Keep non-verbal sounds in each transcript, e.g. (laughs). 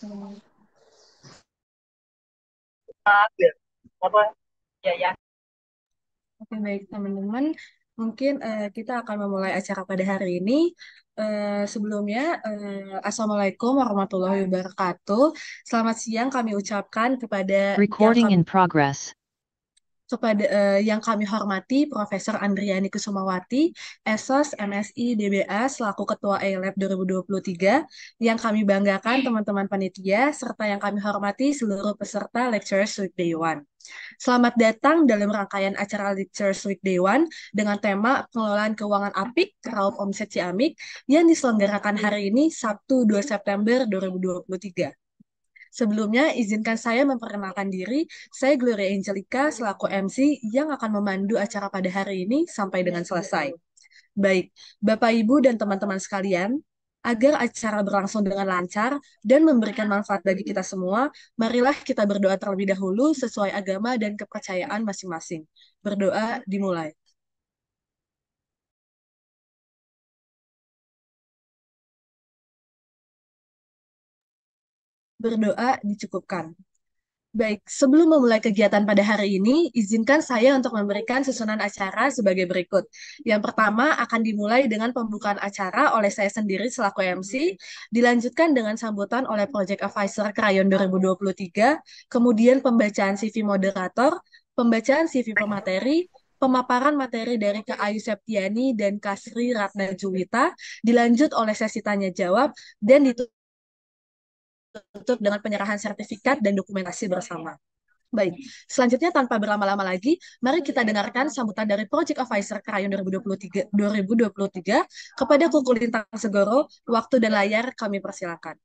apa ya ya oke baik teman-teman mungkin uh, kita akan memulai acara pada hari ini uh, sebelumnya uh, assalamualaikum warahmatullahi wabarakatuh selamat siang kami ucapkan kepada recording kami... in progress kepada uh, yang kami hormati Profesor Andriani Kusumawati, ESOS MSI DBA selaku Ketua ELAB 2023, yang kami banggakan teman-teman panitia, serta yang kami hormati seluruh peserta Lectures Day One. Selamat datang dalam rangkaian acara Lectures Day One dengan tema pengelolaan keuangan APIK, raup omset Ciamik, yang diselenggarakan hari ini Sabtu 2 September 2023. Sebelumnya, izinkan saya memperkenalkan diri. Saya Gloria Angelica, selaku MC yang akan memandu acara pada hari ini sampai dengan selesai. Baik, Bapak, Ibu, dan teman-teman sekalian, agar acara berlangsung dengan lancar dan memberikan manfaat bagi kita semua, marilah kita berdoa terlebih dahulu sesuai agama dan kepercayaan masing-masing. Berdoa dimulai. berdoa dicukupkan. Baik, sebelum memulai kegiatan pada hari ini, izinkan saya untuk memberikan susunan acara sebagai berikut. Yang pertama akan dimulai dengan pembukaan acara oleh saya sendiri selaku MC, dilanjutkan dengan sambutan oleh Project Advisor Krayon 2023, kemudian pembacaan CV moderator, pembacaan CV pemateri, pemaparan materi dari Kak Ayu Septiani dan Kasri Ratna Juwita, dilanjut oleh sesi tanya jawab dan ditutup ditutup dengan penyerahan sertifikat dan dokumentasi bersama. Baik, selanjutnya tanpa berlama-lama lagi, mari kita dengarkan sambutan dari Project Advisor Krayon 2023, 2023 kepada Kukulintang Segoro. Waktu dan layar kami persilakan.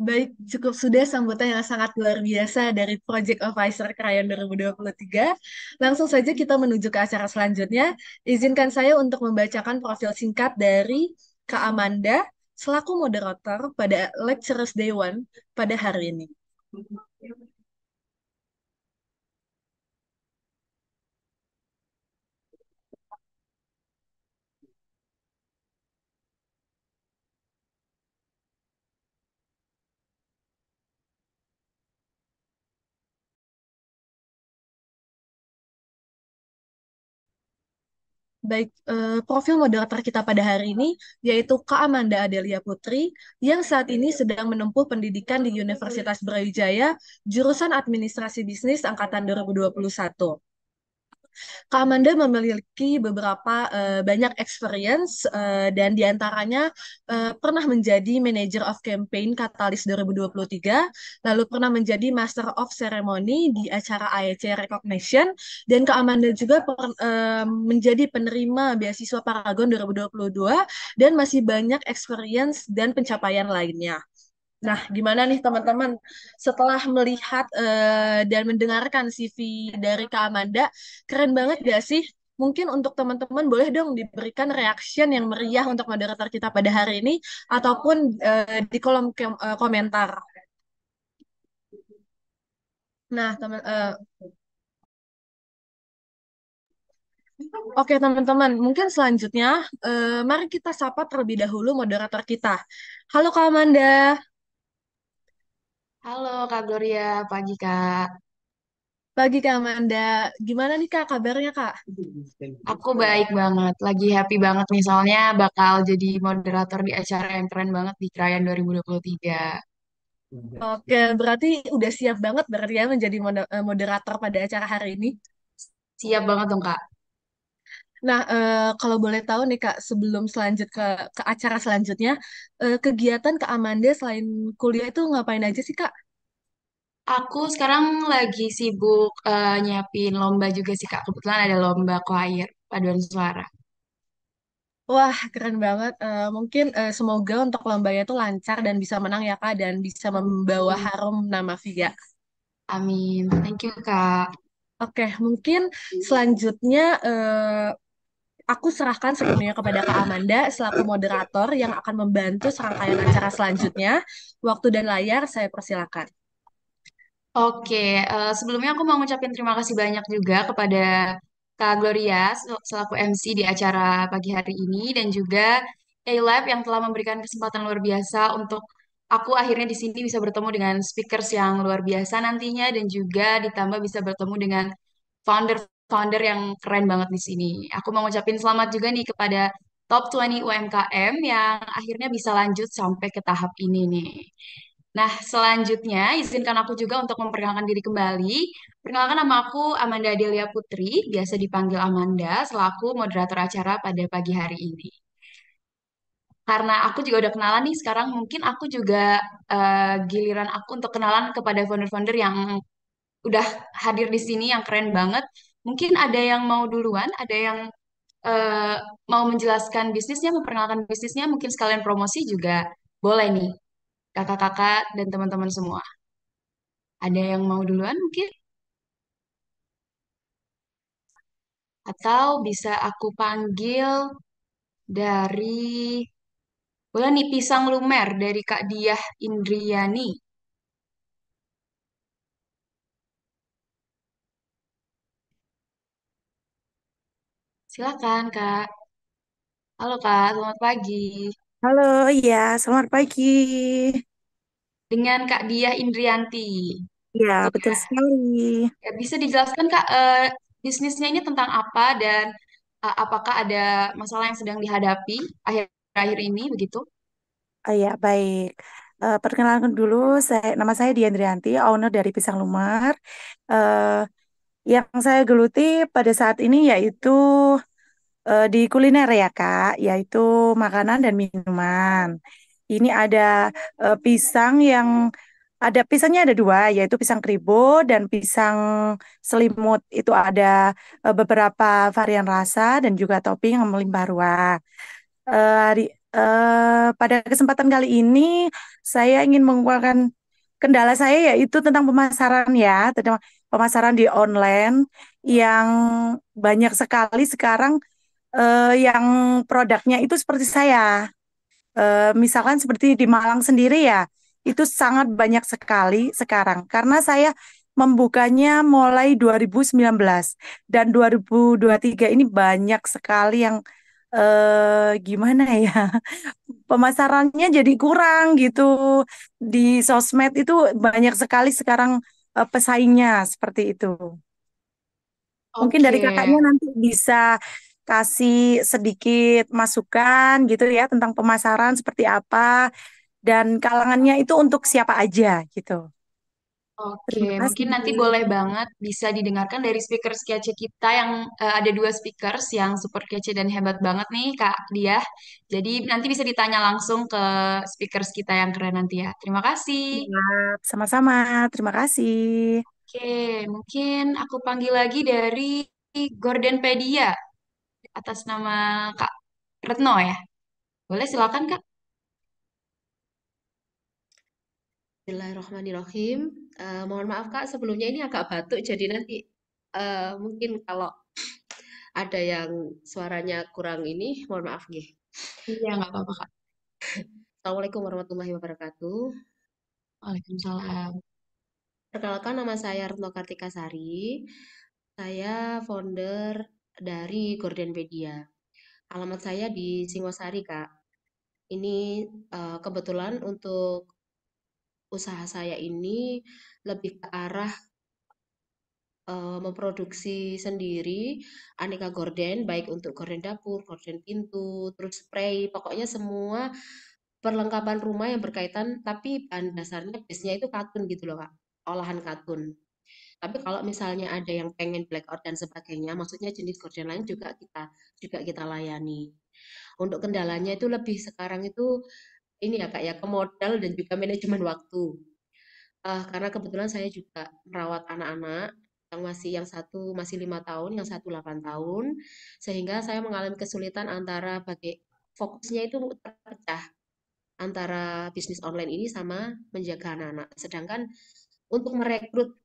Baik, cukup sudah sambutan yang sangat luar biasa dari Project Advisor Krayon 2023. Langsung saja kita menuju ke acara selanjutnya. Izinkan saya untuk membacakan profil singkat dari Kak Amanda selaku moderator pada Lecturers Day One pada hari ini. baik eh, profil moderator kita pada hari ini yaitu Kak Amanda Adelia Putri yang saat ini sedang menempuh pendidikan di Universitas Brawijaya jurusan Administrasi Bisnis angkatan 2021. Kak Amanda memiliki beberapa uh, banyak experience uh, dan diantaranya uh, pernah menjadi Manager of Campaign Katalis 2023, lalu pernah menjadi Master of Ceremony di acara AEC Recognition, dan Kak Amanda juga per, uh, menjadi penerima beasiswa Paragon 2022 dan masih banyak experience dan pencapaian lainnya. Nah, gimana nih teman-teman? Setelah melihat uh, dan mendengarkan CV dari Kak Amanda, keren banget gak sih? Mungkin untuk teman-teman boleh dong diberikan reaction yang meriah untuk moderator kita pada hari ini, ataupun uh, di kolom eh, komentar. Nah, teman, uh, Oke teman-teman, mungkin selanjutnya uh, mari kita sapa terlebih dahulu moderator kita. Halo Kak Amanda. Halo Kak Gloria, pagi Kak. Pagi Kak Amanda, gimana nih Kak kabarnya Kak? Aku baik banget, lagi happy banget misalnya bakal jadi moderator di acara yang keren banget di Krayan 2023. Oke, berarti udah siap banget berarti ya menjadi eh, moderator pada acara hari ini. Siap banget dong Kak. Nah, eh, kalau boleh tahu nih Kak, sebelum selanjut ke ke acara selanjutnya, eh, kegiatan ke Amanda selain kuliah itu ngapain aja sih Kak? Aku sekarang lagi sibuk eh, nyiapin lomba juga sih Kak. Kebetulan ada lomba choir paduan suara. Wah, keren banget. mungkin semoga untuk lombanya itu lancar dan bisa menang ya Kak, dan bisa membawa harum nama Via. Amin. Thank you Kak. Oke, mungkin selanjutnya uh, aku serahkan sepenuhnya kepada Kak Amanda selaku moderator yang akan membantu serangkaian acara selanjutnya. Waktu dan layar saya persilakan. Oke, uh, sebelumnya aku mau ngucapin terima kasih banyak juga kepada Kak Gloria selaku MC di acara pagi hari ini dan juga A-Lab yang telah memberikan kesempatan luar biasa untuk aku akhirnya di sini bisa bertemu dengan speakers yang luar biasa nantinya dan juga ditambah bisa bertemu dengan founder founder yang keren banget di sini. Aku mau ngucapin selamat juga nih kepada top 20 UMKM yang akhirnya bisa lanjut sampai ke tahap ini nih. Nah, selanjutnya izinkan aku juga untuk memperkenalkan diri kembali. Perkenalkan nama aku Amanda Adelia Putri, biasa dipanggil Amanda, selaku moderator acara pada pagi hari ini. Karena aku juga udah kenalan nih, sekarang mungkin aku juga uh, giliran aku untuk kenalan kepada founder-founder yang udah hadir di sini, yang keren banget. Mungkin ada yang mau duluan, ada yang uh, mau menjelaskan bisnisnya, memperkenalkan bisnisnya, mungkin sekalian promosi juga boleh nih, kakak-kakak dan teman-teman semua. Ada yang mau duluan mungkin? Atau bisa aku panggil dari, boleh nih pisang lumer dari Kak Diah Indriani. Silakan, Kak. Halo, Kak. Selamat pagi. Halo, iya, selamat pagi. Dengan Kak Diah Indrianti. Iya, Ya, betul sekali. ya bisa dijelaskan, Kak, uh, bisnisnya ini tentang apa dan uh, apakah ada masalah yang sedang dihadapi akhir-akhir ini begitu? Oh ya, baik. Uh, perkenalkan dulu, saya, nama saya Diandrianti, owner dari Pisang Lumar. Uh, yang saya geluti pada saat ini yaitu uh, di kuliner ya Kak, yaitu makanan dan minuman. Ini ada uh, pisang yang ada pisangnya ada dua, yaitu pisang kribo dan pisang selimut. Itu ada uh, beberapa varian rasa dan juga topping yang melimpah ruah. Uh, hari, uh, pada kesempatan kali ini saya ingin mengeluarkan kendala saya yaitu tentang pemasaran ya, tentang pemasaran di online yang banyak sekali sekarang uh, yang produknya itu seperti saya. Uh, misalkan seperti di Malang sendiri ya, itu sangat banyak sekali sekarang. Karena saya membukanya mulai 2019 dan 2023 ini banyak sekali yang eh, gimana ya (laughs) pemasarannya jadi kurang gitu di sosmed itu banyak sekali sekarang uh, pesaingnya seperti itu. Okay. Mungkin dari kakaknya nanti bisa kasih sedikit masukan gitu ya tentang pemasaran seperti apa dan kalangannya itu untuk siapa aja gitu. Oke, okay. mungkin nanti boleh banget bisa didengarkan dari speaker kece kita yang uh, ada dua speakers yang super kece dan hebat banget nih Kak Dia. Jadi nanti bisa ditanya langsung ke speakers kita yang keren nanti ya. Terima kasih. Sama-sama. Terima kasih. Oke, mungkin aku panggil lagi dari Gordonpedia atas nama Kak Retno ya. Boleh silakan Kak. Bismillahirrahmanirrahim. Uh, mohon maaf Kak, sebelumnya ini agak batuk, jadi nanti uh, mungkin kalau ada yang suaranya kurang ini, mohon maaf Gih. Iya, nggak apa-apa Kak. Assalamualaikum warahmatullahi wabarakatuh. Waalaikumsalam. Perkenalkan nama saya Retno Kartika Sari. Saya founder dari Media. Alamat saya di Singosari, Kak. Ini uh, kebetulan untuk usaha saya ini lebih ke arah uh, memproduksi sendiri aneka gorden baik untuk gorden dapur, gorden pintu, terus spray, pokoknya semua perlengkapan rumah yang berkaitan tapi bahan dasarnya biasanya itu katun gitu loh kak olahan katun tapi kalau misalnya ada yang pengen blackout dan sebagainya maksudnya jenis gorden lain juga kita juga kita layani untuk kendalanya itu lebih sekarang itu ini ya kak ya ke modal dan juga manajemen waktu uh, karena kebetulan saya juga merawat anak-anak yang masih yang satu masih lima tahun yang satu delapan tahun sehingga saya mengalami kesulitan antara bagai fokusnya itu terpecah antara bisnis online ini sama menjaga anak-anak sedangkan untuk merekrut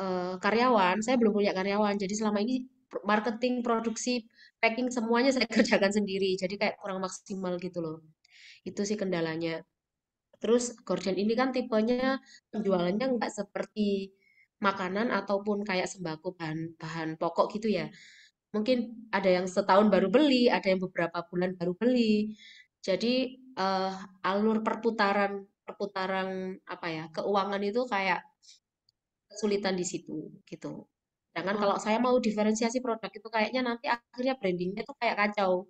uh, karyawan saya belum punya karyawan jadi selama ini marketing produksi packing semuanya saya (laughs) kerjakan sendiri jadi kayak kurang maksimal gitu loh itu sih kendalanya terus gorden ini kan tipenya penjualannya nggak seperti makanan ataupun kayak sembako bahan bahan pokok gitu ya mungkin ada yang setahun baru beli ada yang beberapa bulan baru beli jadi uh, alur perputaran perputaran apa ya keuangan itu kayak kesulitan di situ gitu. jangan oh. kalau saya mau diferensiasi produk itu kayaknya nanti akhirnya brandingnya itu kayak kacau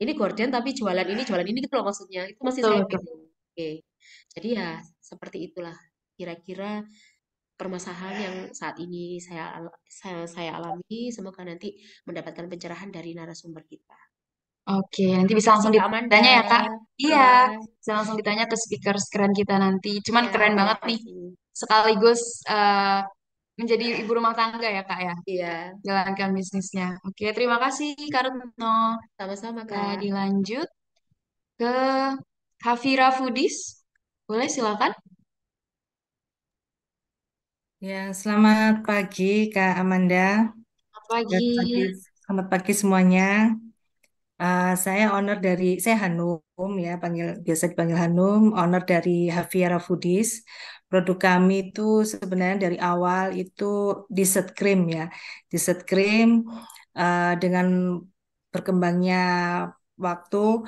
ini gorden tapi jualan ini jualan ini gitu loh maksudnya itu masih saya oke jadi ya seperti itulah kira-kira permasalahan yang saat ini saya saya, saya alami semoga nanti mendapatkan pencerahan dari narasumber kita Oke, nanti bisa langsung ditanya ya, Kak. Iya, bisa langsung ditanya ke speaker keren kita nanti. Cuman iya, keren banget nih. Sekaligus uh, menjadi ibu rumah tangga ya kak ya iya jalankan bisnisnya oke terima kasih kak sama-sama kak nah, dilanjut ke Hafira Fudis boleh silakan ya selamat pagi kak Amanda selamat pagi selamat pagi, semuanya Uh, saya owner dari saya Hanum ya panggil biasa dipanggil Hanum, owner dari Hafira Foodies produk kami itu sebenarnya dari awal itu dessert cream ya. Dessert cream uh, dengan berkembangnya waktu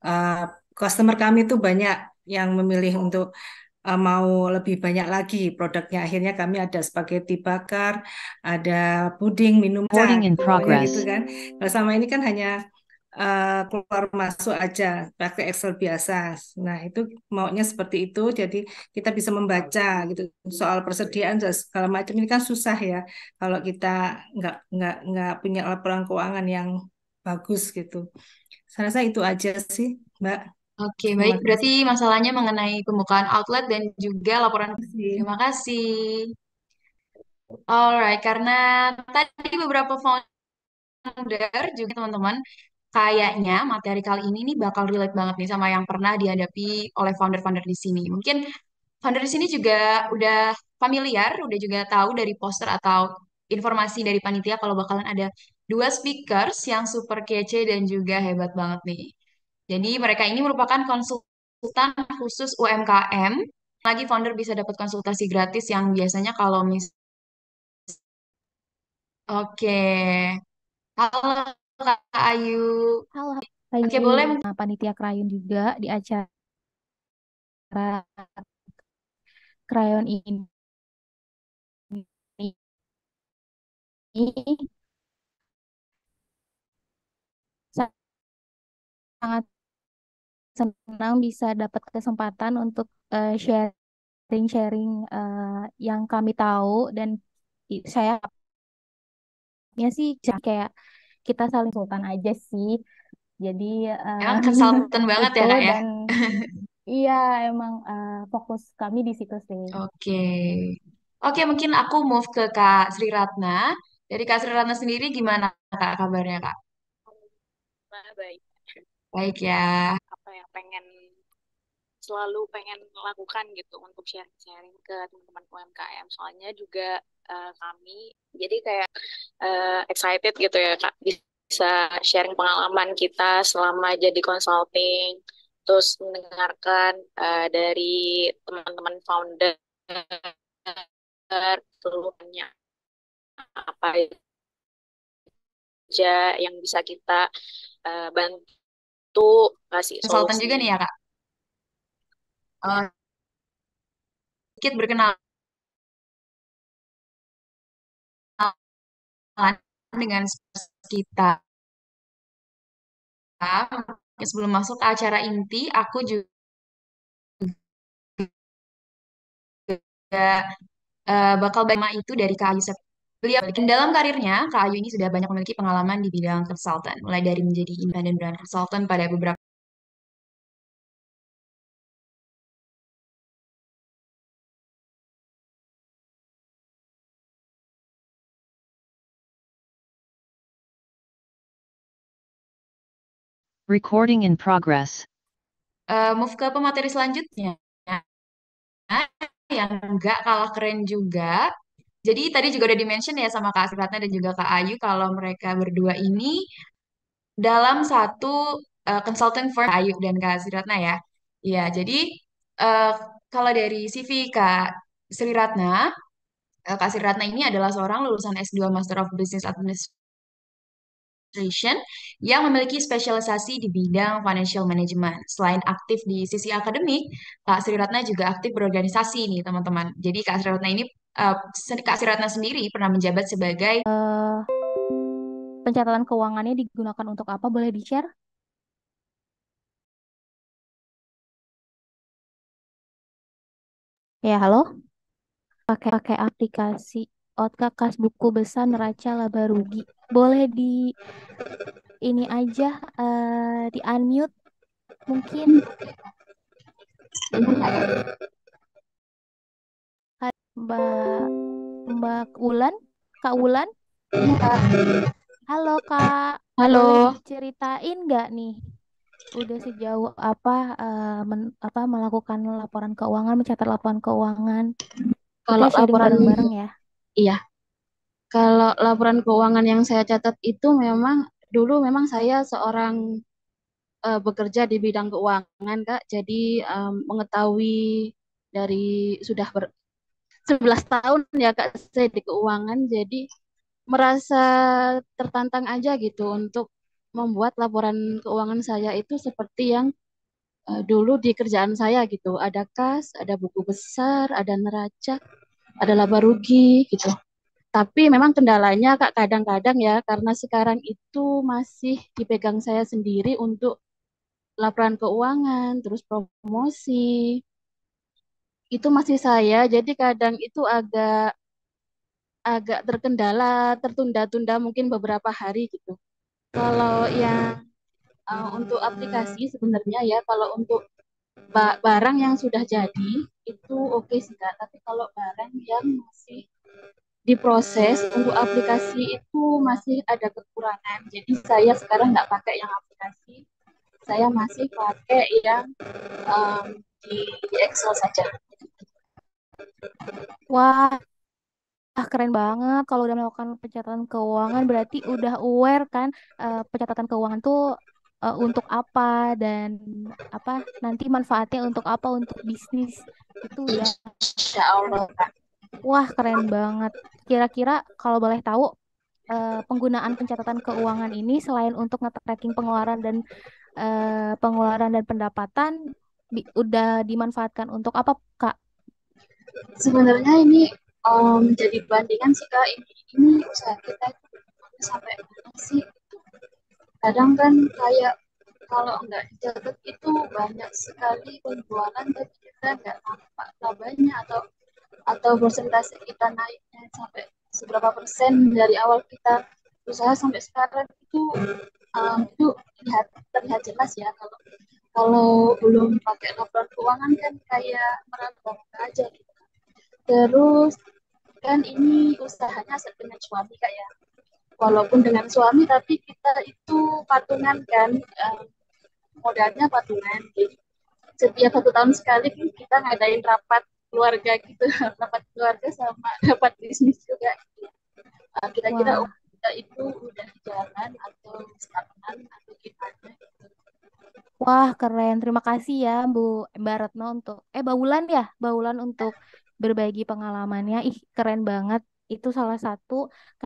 uh, customer kami itu banyak yang memilih untuk uh, mau lebih banyak lagi produknya akhirnya kami ada spaghetti bakar ada puding minuman Puding in gitu progress. gitu kan kalau nah, sama ini kan hanya Eh, keluar masuk aja pakai Excel biasa. Nah itu maunya seperti itu. Jadi kita bisa membaca gitu soal persediaan segala macam ini kan susah ya kalau kita nggak nggak nggak punya laporan keuangan yang bagus gitu. Saya rasa itu aja sih, Mbak. Oke, baik. Berarti masalahnya mengenai pembukaan outlet dan juga laporan. Terima kasih. Alright, karena tadi beberapa founder juga teman-teman kayaknya materi kali ini nih bakal relate banget nih sama yang pernah dihadapi oleh founder-founder di sini. Mungkin founder di sini juga udah familiar, udah juga tahu dari poster atau informasi dari panitia kalau bakalan ada dua speakers yang super kece dan juga hebat banget nih. Jadi mereka ini merupakan konsultan khusus UMKM. Lagi founder bisa dapat konsultasi gratis yang biasanya kalau mis Oke. Halo Kak Ayu. Halo. Ayu. Oke, boleh mungkin. Nah, Panitia krayon juga di acara Krayon ini sangat senang bisa dapat kesempatan untuk uh, sharing-sharing uh, yang kami tahu dan saya ya sih kayak kita saling sultan aja sih jadi eh, emang uh, (laughs) konsultan banget ya ya iya emang uh, fokus kami di situ sih oke okay. oke okay, mungkin aku move ke kak Sri Ratna dari kak Sri Ratna sendiri gimana kak kabarnya kak baik baik ya apa yang pengen selalu pengen lakukan gitu untuk sharing-sharing ke teman-teman UMKM. Soalnya juga uh, kami jadi kayak uh, excited gitu ya Kak bisa sharing pengalaman kita selama jadi consulting terus mendengarkan uh, dari teman-teman founder keluhannya apa aja yang bisa kita uh, bantu kasih solusi juga nih ya kak uh, sedikit berkenalan dengan kita. Sebelum masuk ke acara inti, aku juga uh, bakal tema itu dari Kak Yusuf. Beliau dalam karirnya, Kak Ayu ini sudah banyak memiliki pengalaman di bidang konsultan, mulai dari menjadi independent brand consultant pada beberapa Recording in progress. Uh, move ke pemateri selanjutnya. yang nggak kalah keren juga. Jadi tadi juga udah dimention ya sama Kak Asratna dan juga Kak Ayu kalau mereka berdua ini dalam satu uh, eh, consulting firm Ayu dan Kak Asratna ya. Iya, jadi uh, kalau dari CV Kak Sri Ratna, Kak Sri Ratna ini adalah seorang lulusan S2 Master of Business Administration Administration yang memiliki spesialisasi di bidang financial management. Selain aktif di sisi akademik, Kak Sri Ratna juga aktif berorganisasi nih teman-teman. Jadi Kak Sri Ratna ini uh, Kak Sri Ratna sendiri pernah menjabat sebagai uh, pencatatan keuangannya digunakan untuk apa? Boleh di-share? Ya, halo. Pakai pakai aplikasi otak kas buku besar neraca laba rugi. Boleh di ini aja uh, di unmute mungkin. Mbak Mbak Ulan, Kak Ulan. Halo Kak. Halo. Boleh ceritain nggak nih? Udah sejauh apa uh, men, apa melakukan laporan keuangan, mencatat laporan keuangan? Kalau laporan bareng, -bareng ya. Iya. Kalau laporan keuangan yang saya catat itu memang dulu memang saya seorang uh, bekerja di bidang keuangan, Kak. Jadi um, mengetahui dari sudah ber 11 tahun ya Kak saya di keuangan jadi merasa tertantang aja gitu untuk membuat laporan keuangan saya itu seperti yang uh, dulu di kerjaan saya gitu. Ada kas, ada buku besar, ada neraca ada laba rugi gitu. Tapi memang kendalanya kak kadang-kadang ya karena sekarang itu masih dipegang saya sendiri untuk laporan keuangan, terus promosi itu masih saya. Jadi kadang itu agak agak terkendala, tertunda-tunda mungkin beberapa hari gitu. Kalau yang uh, untuk aplikasi sebenarnya ya kalau untuk barang yang sudah jadi itu oke okay sih kak tapi kalau barang yang masih diproses untuk aplikasi itu masih ada kekurangan jadi saya sekarang nggak pakai yang aplikasi saya masih pakai yang um, di, di Excel saja wah Ah, keren banget kalau udah melakukan pencatatan keuangan berarti udah aware kan uh, pencatatan keuangan tuh uh, untuk apa dan apa nanti manfaatnya untuk apa untuk bisnis itu ya. Wah keren banget. Kira-kira kalau boleh tahu uh, penggunaan pencatatan keuangan ini selain untuk nge-tracking pengeluaran dan uh, pengeluaran dan pendapatan di, udah dimanfaatkan untuk apa kak? Sebenarnya ini um, bandingan sih kak ini, ini usaha kita sampai mana sih kadang kan kayak kalau nggak dicatat itu banyak sekali penjualan tapi kita nggak nampak labanya atau atau persentase kita naiknya sampai seberapa persen dari awal kita usaha sampai sekarang itu um, itu terlihat terlihat jelas ya kalau kalau belum pakai laporan keuangan kan kayak merantau aja gitu terus kan ini usahanya aset kak ya walaupun dengan suami tapi kita itu patungan kan um, modalnya patungan jadi setiap satu tahun sekali kita ngadain rapat keluarga gitu (laughs) rapat keluarga sama (laughs) rapat bisnis juga uh, kira-kira wow. kita itu udah jalan atau stagnan atau gimana gitu. Wah keren, terima kasih ya Bu Mbak Retno untuk eh Baulan ya, Baulan untuk (laughs) berbagi pengalamannya. Ih keren banget itu salah satu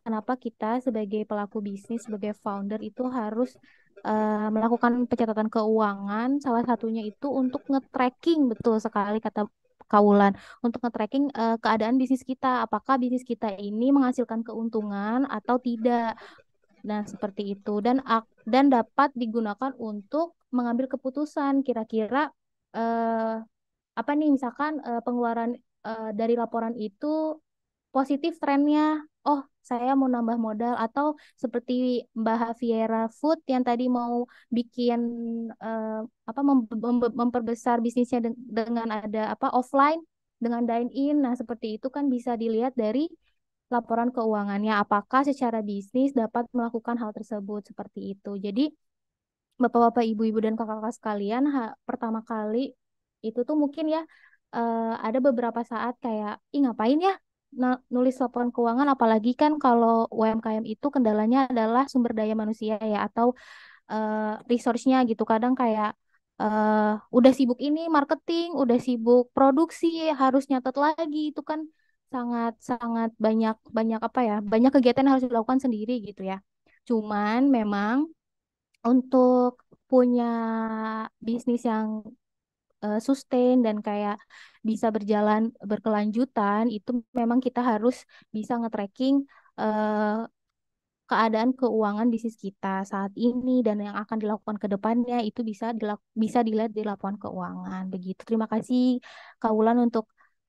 kenapa kita sebagai pelaku bisnis, sebagai founder itu harus uh, melakukan pencatatan keuangan. Salah satunya itu untuk nge-tracking betul sekali kata Kaulan untuk nge-tracking uh, keadaan bisnis kita, apakah bisnis kita ini menghasilkan keuntungan atau tidak. Nah, seperti itu dan dan dapat digunakan untuk mengambil keputusan kira-kira uh, apa nih misalkan uh, pengeluaran uh, dari laporan itu positif trennya oh saya mau nambah modal atau seperti Mbak Haviera Food yang tadi mau bikin uh, apa mem mem memperbesar bisnisnya de dengan ada apa offline dengan dine in nah seperti itu kan bisa dilihat dari laporan keuangannya apakah secara bisnis dapat melakukan hal tersebut seperti itu jadi Bapak-bapak, ibu-ibu dan kakak-kakak sekalian, pertama kali itu tuh mungkin ya uh, ada beberapa saat kayak, ih ngapain ya nulis laporan keuangan apalagi kan kalau UMKM itu kendalanya adalah sumber daya manusia ya atau uh, resource-nya gitu kadang kayak uh, udah sibuk ini marketing udah sibuk produksi harus nyatet lagi itu kan sangat sangat banyak banyak apa ya banyak kegiatan yang harus dilakukan sendiri gitu ya cuman memang untuk punya bisnis yang uh, sustain dan kayak bisa berjalan berkelanjutan itu memang kita harus bisa nge-tracking uh, keadaan keuangan bisnis kita saat ini dan yang akan dilakukan ke depannya itu bisa dilak bisa dilihat di laporan keuangan begitu. Terima kasih Kak untuk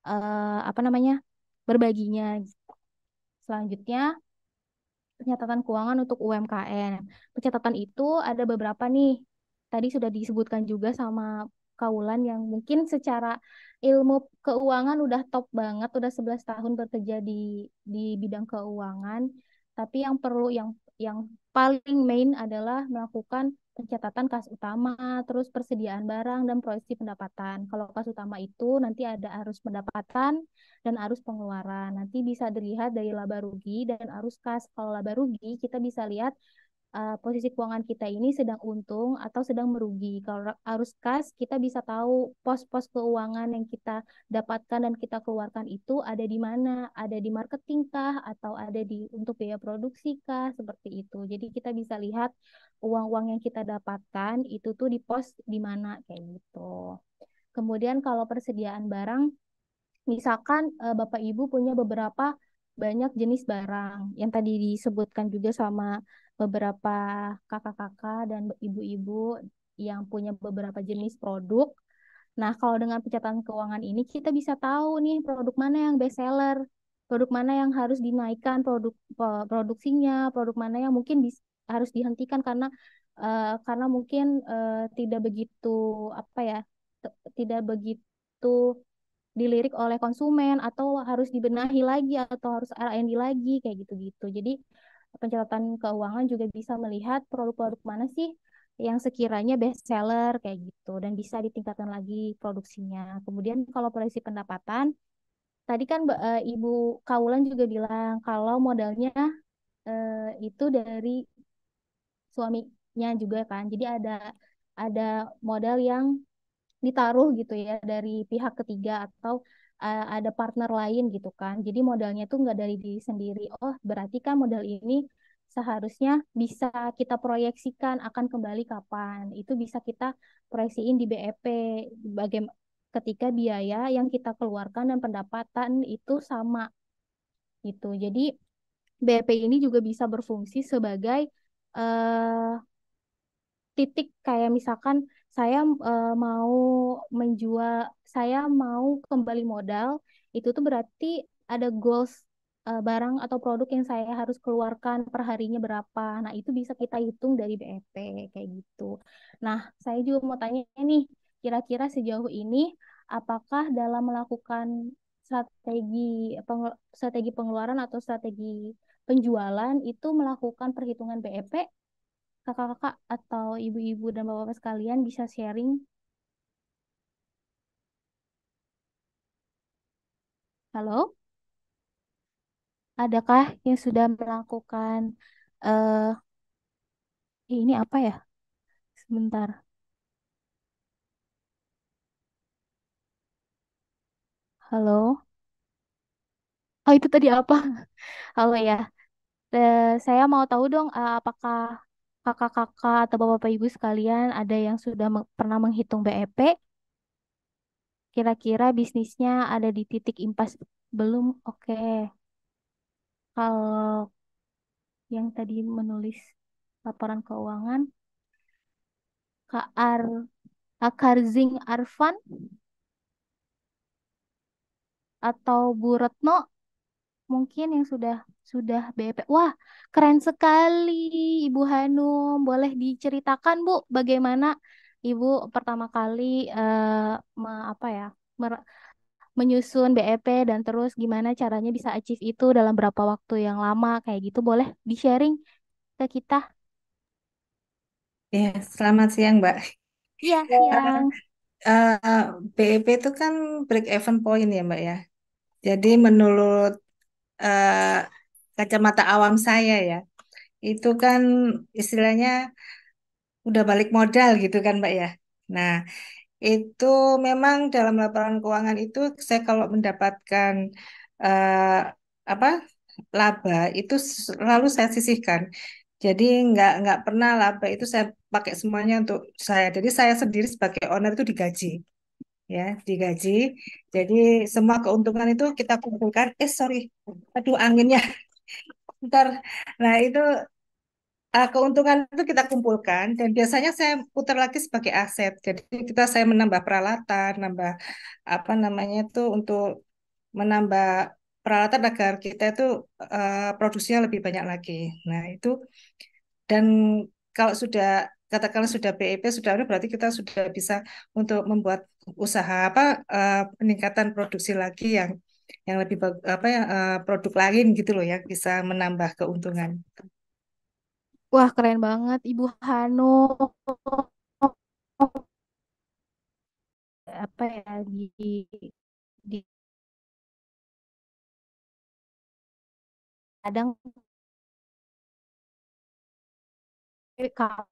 uh, apa namanya? berbaginya. Selanjutnya pencatatan keuangan untuk UMKM. Pencatatan itu ada beberapa nih. Tadi sudah disebutkan juga sama Kaulan yang mungkin secara ilmu keuangan udah top banget, udah 11 tahun bekerja di di bidang keuangan, tapi yang perlu yang yang paling main adalah melakukan pencatatan kas utama, terus persediaan barang dan proyeksi pendapatan. Kalau kas utama itu nanti ada arus pendapatan dan arus pengeluaran. Nanti bisa dilihat dari laba rugi dan arus kas. Kalau laba rugi kita bisa lihat uh, posisi keuangan kita ini sedang untung atau sedang merugi. Kalau arus kas, kita bisa tahu pos-pos keuangan yang kita dapatkan dan kita keluarkan itu ada di mana, ada di marketing kah, atau ada di untuk biaya produksi kah, seperti itu. Jadi kita bisa lihat uang-uang yang kita dapatkan itu tuh di pos di mana kayak gitu. Kemudian kalau persediaan barang, misalkan uh, Bapak Ibu punya beberapa banyak jenis barang yang tadi disebutkan juga sama beberapa kakak-kakak dan ibu-ibu yang punya beberapa jenis produk. Nah, kalau dengan pencatatan keuangan ini kita bisa tahu nih produk mana yang best seller, produk mana yang harus dinaikkan produk produksinya, produk mana yang mungkin harus dihentikan karena uh, karena mungkin uh, tidak begitu apa ya, tidak begitu dilirik oleh konsumen atau harus dibenahi lagi atau harus R&D lagi kayak gitu-gitu. Jadi pencatatan keuangan juga bisa melihat produk-produk mana sih yang sekiranya best seller kayak gitu dan bisa ditingkatkan lagi produksinya. Kemudian kalau proyeksi pendapatan tadi kan uh, Ibu Kaulan juga bilang kalau modalnya uh, itu dari suaminya juga kan. Jadi ada ada modal yang ditaruh gitu ya dari pihak ketiga atau uh, ada partner lain gitu kan. Jadi modalnya tuh nggak dari diri sendiri. Oh, berarti kan modal ini seharusnya bisa kita proyeksikan akan kembali kapan. Itu bisa kita proyeksiin di BEP bagaimana ketika biaya yang kita keluarkan dan pendapatan itu sama gitu. Jadi BEP ini juga bisa berfungsi sebagai uh, titik kayak misalkan saya uh, mau menjual saya mau kembali modal itu tuh berarti ada goals uh, barang atau produk yang saya harus keluarkan per harinya berapa. Nah, itu bisa kita hitung dari BEP kayak gitu. Nah, saya juga mau tanya nih, kira-kira sejauh ini apakah dalam melakukan strategi pengelu strategi pengeluaran atau strategi penjualan itu melakukan perhitungan BEP kakak-kakak atau ibu-ibu dan bapak-bapak sekalian bisa sharing. Halo? Adakah yang sudah melakukan eh ini apa ya? Sebentar. Halo. Oh, itu tadi apa? Halo ya. Eh, saya mau tahu dong uh, apakah kakak-kakak atau bapak-bapak ibu sekalian ada yang sudah pernah menghitung BEP? Kira-kira bisnisnya ada di titik impas belum? Oke. Okay. Kalau yang tadi menulis laporan keuangan, Kak Ar Akarzing Arfan atau Bu Retno mungkin yang sudah sudah BP. Wah, keren sekali Ibu Hanum. Boleh diceritakan Bu bagaimana Ibu pertama kali uh, me, apa ya? Mer menyusun BEP dan terus gimana caranya bisa achieve itu dalam berapa waktu yang lama kayak gitu boleh di-sharing ke kita. Ya, selamat siang, Mbak. Iya, siang. Uh, eh, eh, BEP itu kan break even point ya, Mbak ya. Jadi menurut Eh, kacamata awam saya ya itu kan istilahnya udah balik modal gitu kan Mbak ya. Nah, itu memang dalam laporan keuangan itu saya kalau mendapatkan uh, apa laba itu selalu saya sisihkan. Jadi nggak nggak pernah laba itu saya pakai semuanya untuk saya. Jadi saya sendiri sebagai owner itu digaji ya digaji. Jadi semua keuntungan itu kita kumpulkan. Eh sorry, aduh anginnya. (laughs) Ntar, nah itu uh, keuntungan itu kita kumpulkan dan biasanya saya putar lagi sebagai aset. Jadi kita saya menambah peralatan, nambah apa namanya itu untuk menambah peralatan agar kita itu uh, produksinya lebih banyak lagi. Nah itu dan kalau sudah katakanlah sudah PEP sudah ada berarti kita sudah bisa untuk membuat usaha apa uh, peningkatan produksi lagi yang yang lebih apa ya uh, produk lain gitu loh yang bisa menambah keuntungan. Wah keren banget Ibu Hanu apa ya di di kadang kalau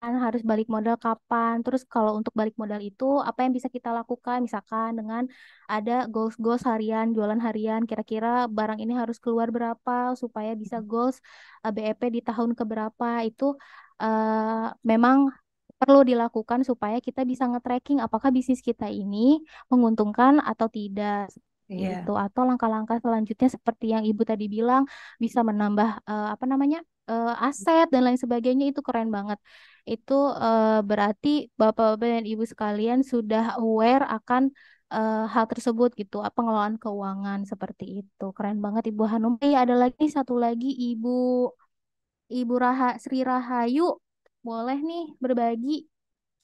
harus balik modal kapan, terus kalau untuk balik modal itu apa yang bisa kita lakukan, misalkan dengan ada goals-goals harian, jualan harian, kira-kira barang ini harus keluar berapa supaya bisa goals eh, BEP di tahun keberapa itu uh, memang perlu dilakukan supaya kita bisa nge-tracking apakah bisnis kita ini menguntungkan atau tidak yeah. itu atau langkah-langkah selanjutnya seperti yang ibu tadi bilang bisa menambah uh, apa namanya uh, aset dan lain sebagainya itu keren banget. Itu uh, berarti Bapak-bapak dan Ibu sekalian sudah aware akan uh, hal tersebut gitu, ah, pengelolaan keuangan seperti itu. Keren banget Ibu Hanum. Eh, ada lagi satu lagi Ibu Ibu Raha Sri Rahayu. Boleh nih berbagi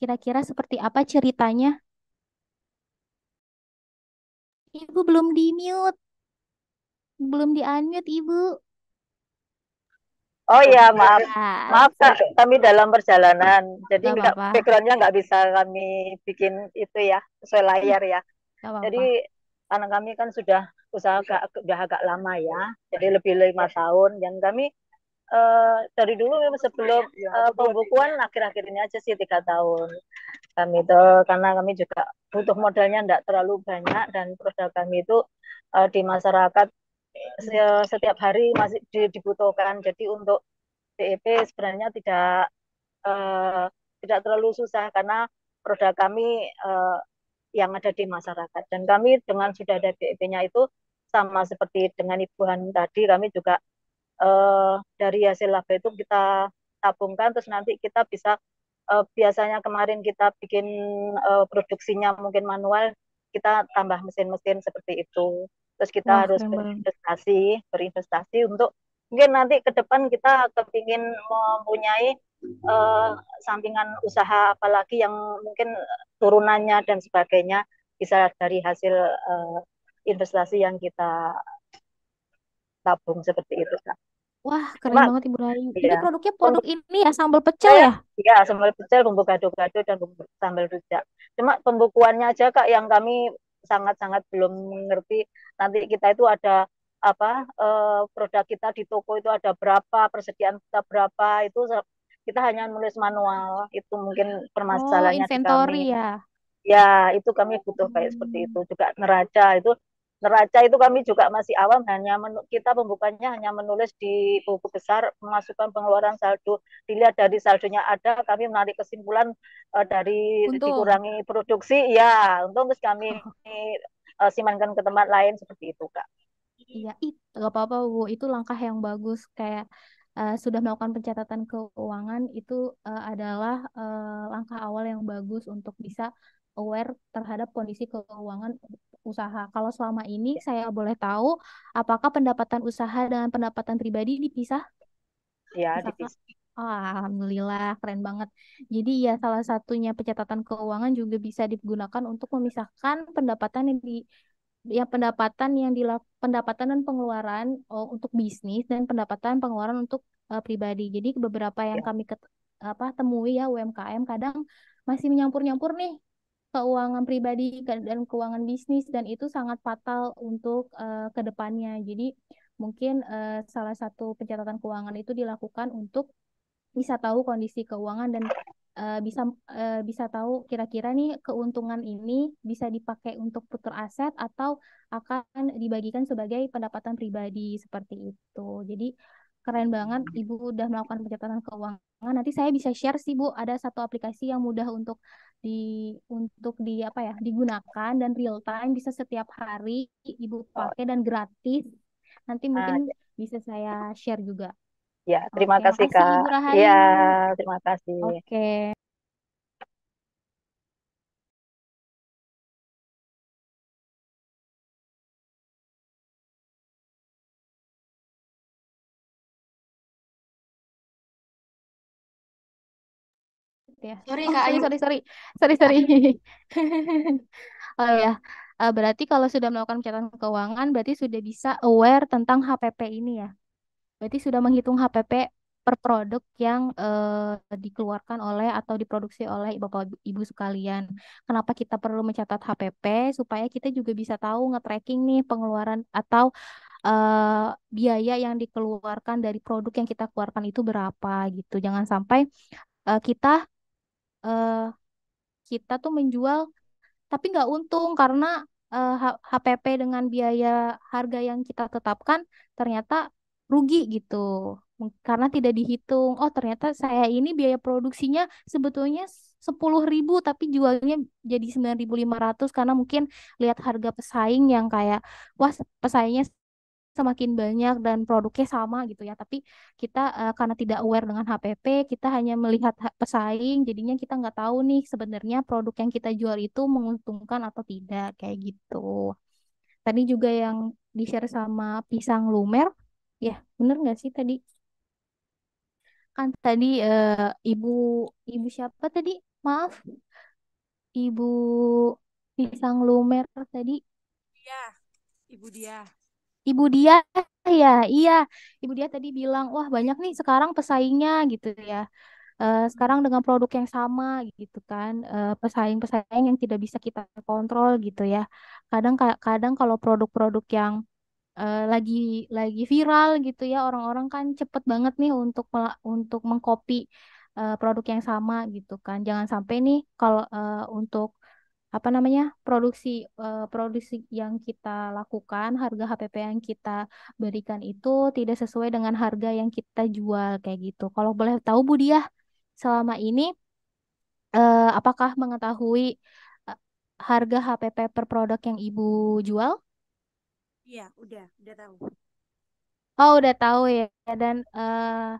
kira-kira seperti apa ceritanya? Ibu belum di mute. Belum di unmute, Ibu. Oh iya, iya maaf maaf kami dalam perjalanan jadi background backgroundnya nggak bisa kami bikin itu ya sesuai layar ya. Jadi anak kami kan sudah usaha agak, sudah agak lama ya jadi lebih lima tahun dan kami uh, dari dulu memang sebelum uh, pembukuan akhir-akhir ini aja sih tiga tahun kami itu karena kami juga butuh modalnya tidak terlalu banyak dan produk kami itu uh, di masyarakat setiap hari masih dibutuhkan. Jadi untuk DEP sebenarnya tidak uh, tidak terlalu susah karena produk kami uh, yang ada di masyarakat dan kami dengan sudah ada DEP-nya itu sama seperti dengan Ibu Han tadi kami juga uh, dari hasil laba itu kita tabungkan terus nanti kita bisa uh, biasanya kemarin kita bikin uh, produksinya mungkin manual kita tambah mesin-mesin seperti itu terus kita oh, harus memang. berinvestasi berinvestasi untuk mungkin nanti ke depan kita kepingin mempunyai uh, sampingan usaha apalagi yang mungkin turunannya dan sebagainya bisa dari hasil uh, investasi yang kita tabung seperti itu kak. Wah keren Mbak, banget Ibu Layu. Iya. Ini produknya produk ini ya sambal pecel ya? Iya sambal pecel, bumbu gado-gado dan bumbu sambal rujak. Cuma pembukuannya aja kak yang kami sangat-sangat belum mengerti nanti kita itu ada apa uh, produk kita di toko itu ada berapa persediaan kita berapa itu kita hanya menulis manual itu mungkin oh, permasalahannya oh, kami. ya ya itu kami butuh kayak hmm. seperti itu juga neraca itu neraca itu kami juga masih awam hanya kita pembukanya hanya menulis di buku besar pemasukan pengeluaran saldo dilihat dari saldonya ada kami menarik kesimpulan uh, dari untung. dikurangi produksi ya untuk terus kami uh, (laughs) simankan ke tempat lain seperti itu kak iya itu nggak apa-apa bu itu langkah yang bagus kayak uh, sudah melakukan pencatatan keuangan itu uh, adalah uh, langkah awal yang bagus untuk bisa aware terhadap kondisi keuangan usaha. Kalau selama ini saya boleh tahu apakah pendapatan usaha dengan pendapatan pribadi dipisah? Ya, dipisah. Oh, Alhamdulillah, keren banget. Jadi ya salah satunya pencatatan keuangan juga bisa digunakan untuk memisahkan pendapatan yang di ya pendapatan yang di pendapatan dan pengeluaran oh, untuk bisnis dan pendapatan pengeluaran untuk uh, pribadi. Jadi beberapa yang ya. kami ket, apa temui ya UMKM kadang masih menyampur-nyampur nih keuangan pribadi kan, dan keuangan bisnis dan itu sangat fatal untuk uh, eh, kedepannya. Jadi mungkin uh, salah satu pencatatan keuangan itu dilakukan untuk bisa tahu kondisi keuangan dan uh, bisa uh, bisa tahu kira-kira nih keuntungan ini bisa dipakai untuk putar aset atau akan dibagikan sebagai pendapatan pribadi seperti itu. Jadi keren banget Ibu udah melakukan pencatatan keuangan. Nanti saya bisa share sih Bu, ada satu aplikasi yang mudah untuk di untuk di apa ya, digunakan dan real time bisa setiap hari Ibu oh. pakai dan gratis. Nanti ah, mungkin uh, bisa saya share juga. Ya, terima okay. kasih, Kak. Ya, terima kasih. Oke. ya. Sorry oh, Kak Ayu. Sorry, sorry, sorry, sorry. (laughs) oh ya, berarti kalau sudah melakukan pencatatan keuangan, berarti sudah bisa aware tentang HPP ini ya. Berarti sudah menghitung HPP per produk yang uh, dikeluarkan oleh atau diproduksi oleh Bapak Ibu sekalian. Kenapa kita perlu mencatat HPP? Supaya kita juga bisa tahu nge-tracking nih pengeluaran atau uh, biaya yang dikeluarkan dari produk yang kita keluarkan itu berapa gitu. Jangan sampai uh, kita uh, kita tuh menjual tapi nggak untung karena uh, eh, HPP dengan biaya harga yang kita tetapkan ternyata rugi gitu karena tidak dihitung. Oh, ternyata saya ini biaya produksinya sebetulnya sepuluh ribu tapi jualnya jadi sembilan ribu lima ratus karena mungkin lihat harga pesaing yang kayak wah pesaingnya semakin banyak dan produknya sama gitu ya tapi kita uh, karena tidak aware dengan HPP kita hanya melihat pesaing jadinya kita nggak tahu nih sebenarnya produk yang kita jual itu menguntungkan atau tidak kayak gitu tadi juga yang di share sama pisang lumer ya bener nggak sih tadi kan tadi uh, ibu ibu siapa tadi maaf ibu pisang lumer tadi ya ibu dia Ibu dia ya, iya. Ibu dia tadi bilang, wah banyak nih sekarang pesaingnya gitu ya. Uh, sekarang dengan produk yang sama gitu kan, uh, pesaing-pesaing yang tidak bisa kita kontrol gitu ya. Kadang-kadang kalau produk-produk yang uh, lagi lagi viral gitu ya, orang-orang kan cepet banget nih untuk untuk mengcopy uh, produk yang sama gitu kan. Jangan sampai nih kalau uh, untuk apa namanya produksi uh, produksi yang kita lakukan harga HPP yang kita berikan itu tidak sesuai dengan harga yang kita jual kayak gitu kalau boleh tahu Bu Diah selama ini uh, apakah mengetahui uh, harga HPP per produk yang Ibu jual Iya, udah, udah tahu. Oh, udah tahu ya. Dan uh,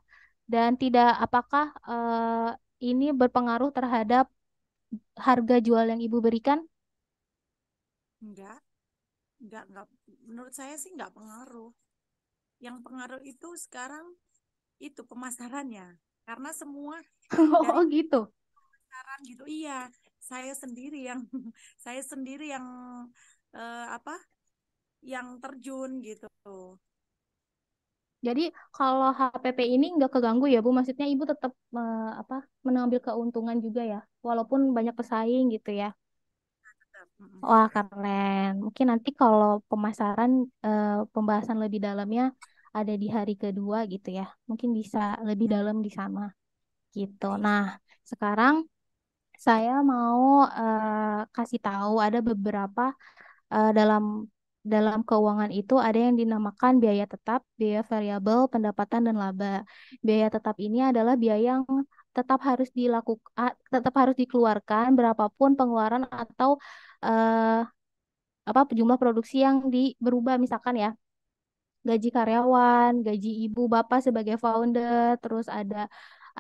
dan tidak apakah uh, ini berpengaruh terhadap harga jual yang Ibu berikan? Enggak. Enggak, enggak. Menurut saya sih enggak pengaruh. Yang pengaruh itu sekarang itu pemasarannya. Karena semua (laughs) Oh, gitu. Pemasaran gitu. Iya, saya sendiri yang (laughs) saya sendiri yang eh, apa? yang terjun gitu. Jadi kalau HPP ini nggak keganggu ya Bu, maksudnya Ibu tetap eh, apa mengambil keuntungan juga ya? walaupun banyak pesaing gitu ya. Wah, keren. Mungkin nanti kalau pemasaran eh, pembahasan lebih dalamnya ada di hari kedua gitu ya. Mungkin bisa lebih hmm. dalam di sana. Gitu. Nah, sekarang saya mau eh, kasih tahu ada beberapa eh, dalam dalam keuangan itu ada yang dinamakan biaya tetap, biaya variabel, pendapatan dan laba. Biaya tetap ini adalah biaya yang tetap harus dilakukan tetap harus dikeluarkan berapapun pengeluaran atau uh, apa jumlah produksi yang di berubah misalkan ya gaji karyawan gaji ibu bapak sebagai founder terus ada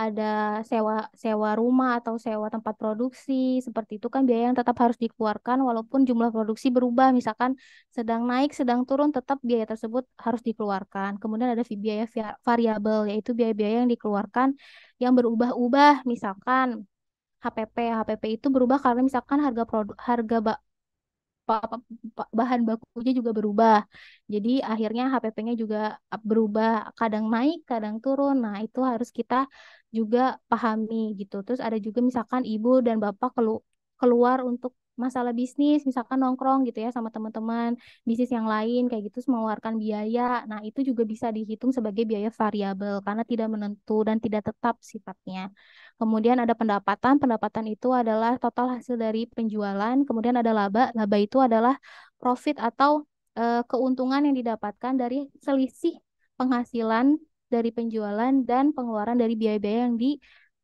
ada sewa sewa rumah atau sewa tempat produksi seperti itu kan biaya yang tetap harus dikeluarkan walaupun jumlah produksi berubah misalkan sedang naik sedang turun tetap biaya tersebut harus dikeluarkan kemudian ada biaya variabel yaitu biaya-biaya yang dikeluarkan yang berubah-ubah misalkan HPP HPP itu berubah karena misalkan harga produk harga ba bahan bakunya juga berubah. Jadi akhirnya HPP-nya juga berubah, kadang naik, kadang turun. Nah, itu harus kita juga pahami gitu. Terus ada juga misalkan ibu dan bapak kelu keluar untuk masalah bisnis, misalkan nongkrong gitu ya sama teman-teman bisnis yang lain kayak gitu mengeluarkan biaya. Nah, itu juga bisa dihitung sebagai biaya variabel karena tidak menentu dan tidak tetap sifatnya. Kemudian ada pendapatan, pendapatan itu adalah total hasil dari penjualan, kemudian ada laba, laba itu adalah profit atau e, keuntungan yang didapatkan dari selisih penghasilan dari penjualan dan pengeluaran dari biaya-biaya yang di,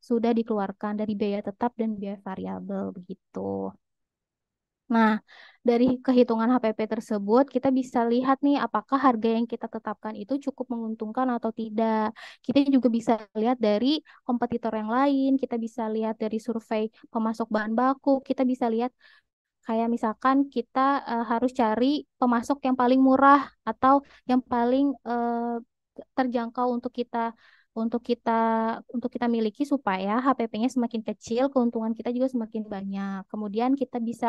sudah dikeluarkan dari biaya tetap dan biaya variabel begitu. Nah, dari kehitungan HPP tersebut, kita bisa lihat nih apakah harga yang kita tetapkan itu cukup menguntungkan atau tidak. Kita juga bisa lihat dari kompetitor yang lain, kita bisa lihat dari survei pemasok bahan baku, kita bisa lihat kayak misalkan kita uh, harus cari pemasok yang paling murah atau yang paling uh, terjangkau untuk kita untuk kita untuk kita miliki supaya HPP-nya semakin kecil, keuntungan kita juga semakin banyak. Kemudian kita bisa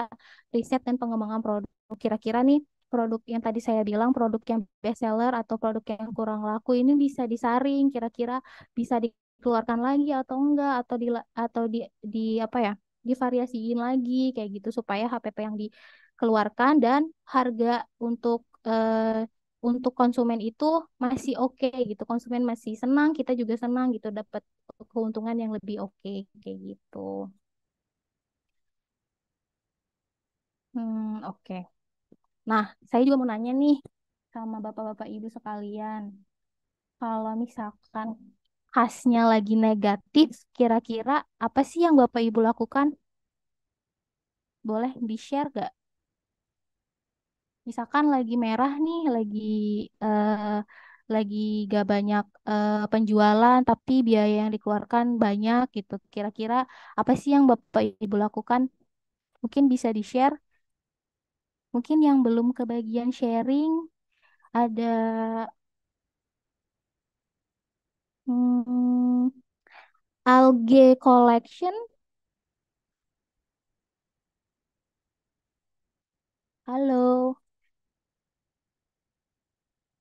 riset dan pengembangan produk. Kira-kira nih produk yang tadi saya bilang produk yang best seller atau produk yang kurang laku ini bisa disaring, kira-kira bisa dikeluarkan lagi atau enggak atau di atau di di apa ya? divariasiin lagi kayak gitu supaya HPP yang dikeluarkan dan harga untuk eh, untuk konsumen itu masih oke okay, gitu konsumen masih senang kita juga senang gitu dapat keuntungan yang lebih oke okay, kayak gitu hmm oke okay. nah saya juga mau nanya nih sama bapak-bapak ibu sekalian kalau misalkan khasnya lagi negatif kira-kira apa sih yang bapak ibu lakukan boleh di share gak misalkan lagi merah nih, lagi uh, lagi gak banyak uh, penjualan, tapi biaya yang dikeluarkan banyak gitu. Kira-kira apa sih yang Bapak Ibu lakukan? Mungkin bisa di-share. Mungkin yang belum kebagian sharing, ada hmm, algae collection. Halo.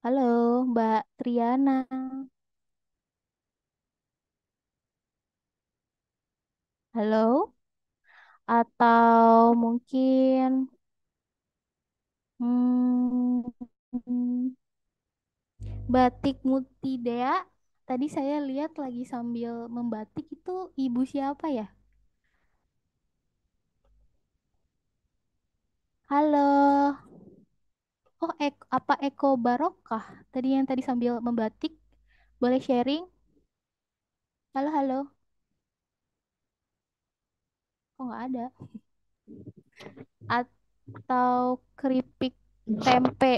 Halo, Mbak Triana. Halo, atau mungkin hmm, batik Mutidea. Tadi saya lihat lagi sambil membatik itu ibu siapa ya? Halo. Oh, ek, apa Eko Barokah? Tadi yang tadi sambil membatik, boleh sharing? Halo, halo. Kok oh, nggak ada? Atau keripik tempe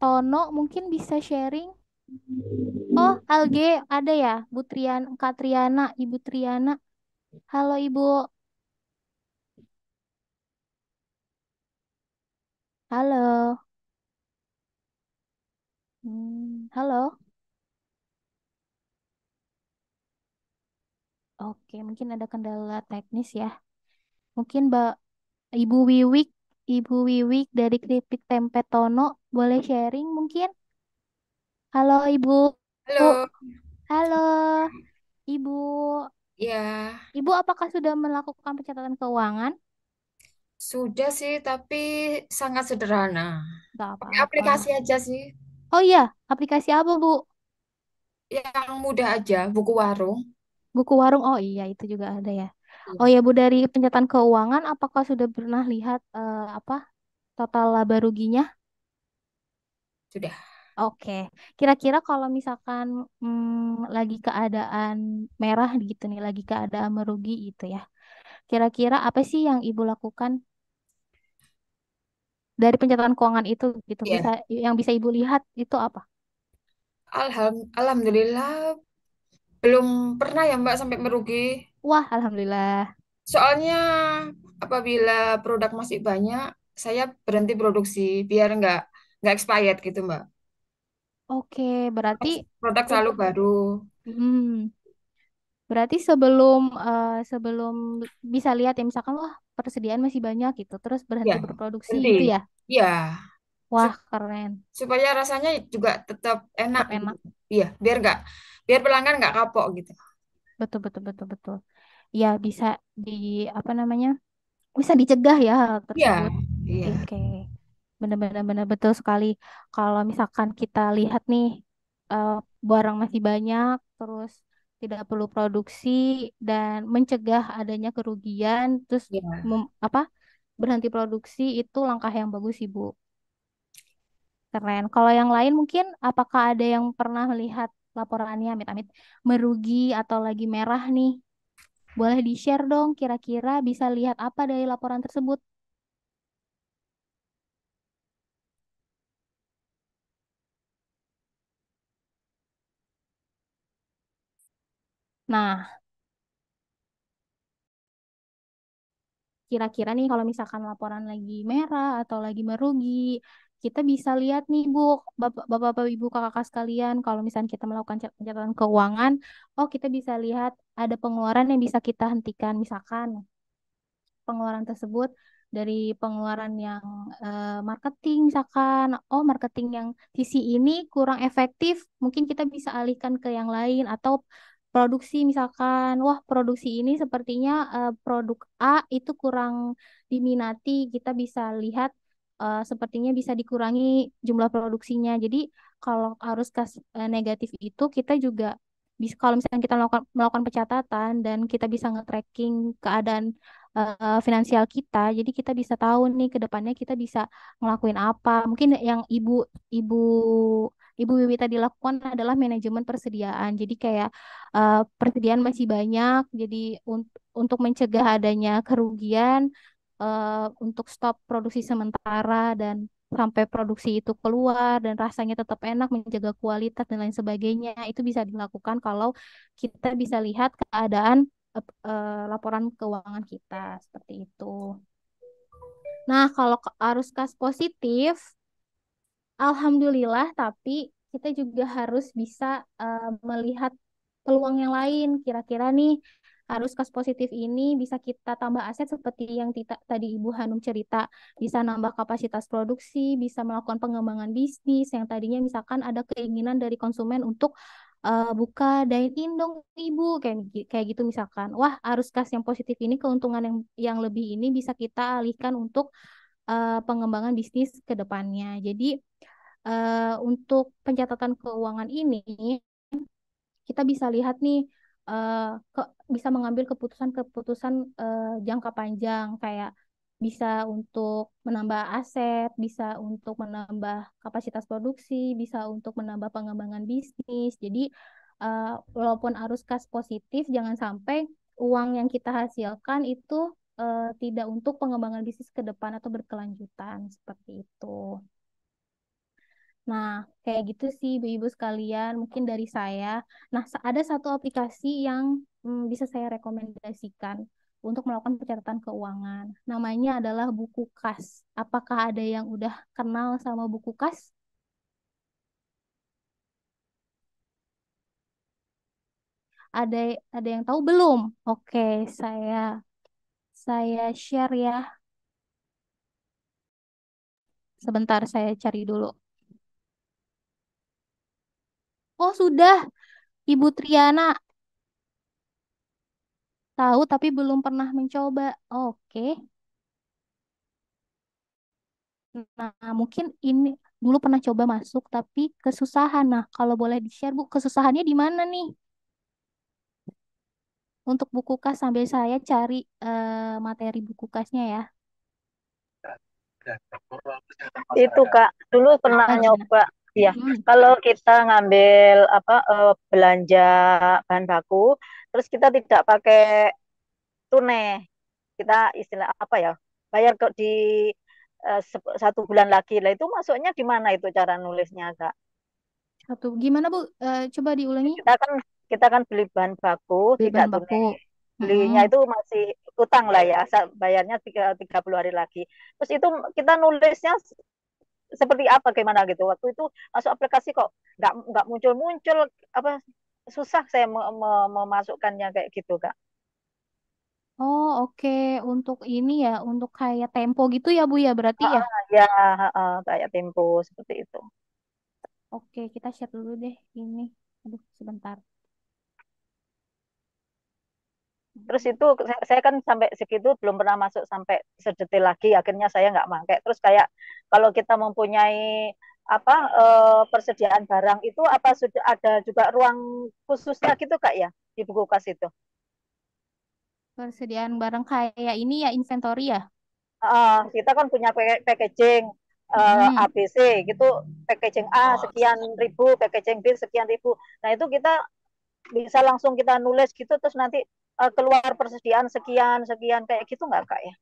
Tono mungkin bisa sharing? Oh, Alge ada ya, Butrian, Katriana, Triana, Ibu Triana. Halo Ibu Halo, Hmm, halo. Oke, mungkin ada kendala teknis ya. Mungkin Mbak Ibu Wiwik, Ibu Wiwik dari Kripik Tempe Tono boleh sharing mungkin? Halo Ibu. Halo, Halo Ibu. ya, Ibu apakah sudah melakukan pencatatan keuangan? Sudah sih, tapi sangat sederhana. Nggak Pakai apa aplikasi aja sih. Oh iya, aplikasi apa, Bu? Yang mudah aja, buku warung. Buku warung. Oh iya, itu juga ada ya. Iya. Oh Iya. Bu, dari pencatatan keuangan, apakah sudah pernah lihat eh, apa total laba ruginya? Sudah. Oke, Kira-kira kalau misalkan hmm, lagi keadaan merah gitu nih, lagi keadaan merugi gitu ya kira-kira apa sih yang Ibu lakukan dari pencatatan keuangan itu gitu yeah. bisa yang bisa Ibu lihat itu apa? Alham, alhamdulillah belum pernah ya Mbak sampai merugi. Wah, alhamdulillah. Soalnya apabila produk masih banyak, saya berhenti produksi biar nggak nggak expired gitu Mbak. Oke, berarti produk selalu baru. Hmm. Berarti sebelum uh, sebelum bisa lihat ya misalkan wah persediaan masih banyak gitu, terus berhenti ya, berproduksi berhenti. gitu ya? Iya. Wah, keren. Supaya rasanya juga tetap enak. Tetap enak. Iya, biar nggak biar pelanggan nggak kapok gitu. Betul betul betul betul. Ya bisa di apa namanya? Bisa dicegah ya hal iya, tersebut. Iya. Oke. Okay. Benar-benar benar betul sekali. Kalau misalkan kita lihat nih uh, barang masih banyak terus tidak perlu produksi dan mencegah adanya kerugian terus ya. mem, apa berhenti produksi itu langkah yang bagus ibu Keren. Kalau yang lain mungkin apakah ada yang pernah melihat laporannya amit-amit merugi atau lagi merah nih? Boleh di-share dong kira-kira bisa lihat apa dari laporan tersebut? Nah, kira-kira nih kalau misalkan laporan lagi merah atau lagi merugi, kita bisa lihat nih Bu, Bapak-bapak Ibu Kakak kakak sekalian, kalau misalkan kita melakukan pencatatan keuangan, oh kita bisa lihat ada pengeluaran yang bisa kita hentikan misalkan pengeluaran tersebut dari pengeluaran yang uh, marketing misalkan oh marketing yang sisi ini kurang efektif mungkin kita bisa alihkan ke yang lain atau produksi misalkan wah produksi ini sepertinya uh, produk A itu kurang diminati kita bisa lihat uh, sepertinya bisa dikurangi jumlah produksinya jadi kalau harus kas eh, negatif itu kita juga bisa kalau misalnya kita melakukan, melakukan pencatatan dan kita bisa nge-tracking keadaan uh, finansial kita jadi kita bisa tahu nih ke depannya kita bisa ngelakuin apa mungkin yang ibu ibu Ibu Wiwi tadi lakukan adalah manajemen persediaan. Jadi kayak uh, persediaan masih banyak, jadi un untuk mencegah adanya kerugian uh, untuk stop produksi sementara dan sampai produksi itu keluar dan rasanya tetap enak, menjaga kualitas dan lain sebagainya. Itu bisa dilakukan kalau kita bisa lihat keadaan uh, uh, laporan keuangan kita seperti itu. Nah, kalau arus kas positif Alhamdulillah, tapi kita juga harus bisa uh, melihat peluang yang lain. Kira-kira nih harus kas positif ini bisa kita tambah aset seperti yang tita, tadi Ibu Hanum cerita, bisa nambah kapasitas produksi, bisa melakukan pengembangan bisnis yang tadinya misalkan ada keinginan dari konsumen untuk uh, buka dine in dong Ibu kayak kayak gitu misalkan. Wah, arus kas yang positif ini keuntungan yang yang lebih ini bisa kita alihkan untuk uh, pengembangan bisnis kedepannya. depannya. Jadi uh, untuk pencatatan keuangan ini kita bisa lihat nih uh, ke, bisa mengambil keputusan-keputusan uh, jangka panjang kayak bisa untuk menambah aset, bisa untuk menambah kapasitas produksi, bisa untuk menambah pengembangan bisnis. Jadi uh, walaupun arus kas positif, jangan sampai uang yang kita hasilkan itu uh, tidak untuk pengembangan bisnis ke depan atau berkelanjutan seperti itu. Nah, kayak gitu sih ibu-ibu sekalian, mungkin dari saya. Nah, ada satu aplikasi yang hmm, bisa saya rekomendasikan untuk melakukan pencatatan keuangan. Namanya adalah buku kas. Apakah ada yang udah kenal sama buku kas? Ada ada yang tahu belum? Oke, saya saya share ya. Sebentar saya cari dulu. Oh, sudah. Ibu Triana. Tahu tapi belum pernah mencoba. Oke. Nah, mungkin ini dulu pernah coba masuk tapi kesusahan. Nah, kalau boleh di-share, Bu, kesusahannya di mana nih? Untuk buku kas sambil saya cari eh, materi buku kasnya ya. Itu, Kak. Dulu pernah nah, nyoba. Iya, hmm. kalau kita ngambil apa uh, belanja bahan baku, terus kita tidak pakai tunai, kita istilah apa ya, bayar kok di uh, satu bulan lagi lah itu masuknya di mana itu cara nulisnya kak? Satu gimana bu? Uh, coba diulangi. Kita kan kita kan beli bahan baku, beli tidak bahan tunai. baku. Belinya itu masih utang lah ya, bayarnya tiga puluh hari lagi. Terus itu kita nulisnya seperti apa gimana gitu waktu itu masuk aplikasi kok nggak nggak muncul muncul apa susah saya me me memasukkannya kayak gitu kak Oh oke okay. untuk ini ya untuk kayak tempo gitu ya Bu ya berarti ya ah, ya ah, kayak tempo seperti itu Oke, kita share dulu deh ini. Aduh, sebentar terus itu saya, kan sampai segitu belum pernah masuk sampai sedetil lagi akhirnya saya nggak pakai terus kayak kalau kita mempunyai apa e, persediaan barang itu apa sudah ada juga ruang khususnya gitu kak ya di buku kas itu persediaan barang kayak ini ya inventory ya uh, kita kan punya packaging uh, hmm. ABC gitu packaging A oh. sekian ribu packaging B sekian ribu nah itu kita bisa langsung kita nulis gitu terus nanti uh, keluar persediaan sekian sekian kayak gitu nggak kak ya?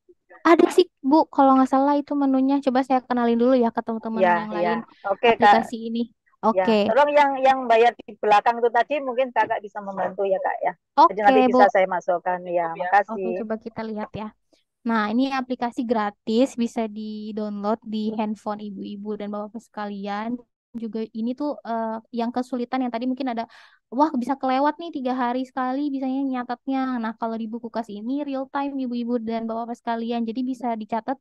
Ada sih bu, kalau nggak salah itu menunya. Coba saya kenalin dulu ya ke teman-teman ya, yang ya. lain Oke, aplikasi kak. ini. Iya. Oke. Okay. Ya, tolong yang yang bayar di belakang itu tadi mungkin kakak bisa membantu ya kak ya. Oke. Okay, bu. bisa saya masukkan ya. Makasih. Oke, coba kita lihat ya. Nah, ini aplikasi gratis bisa di-download di handphone ibu-ibu dan bapak sekalian juga ini tuh uh, yang kesulitan yang tadi mungkin ada wah bisa kelewat nih tiga hari sekali bisanya nyatatnya nah kalau di buku kas ini real time ibu-ibu dan bapak-bapak sekalian jadi bisa dicatat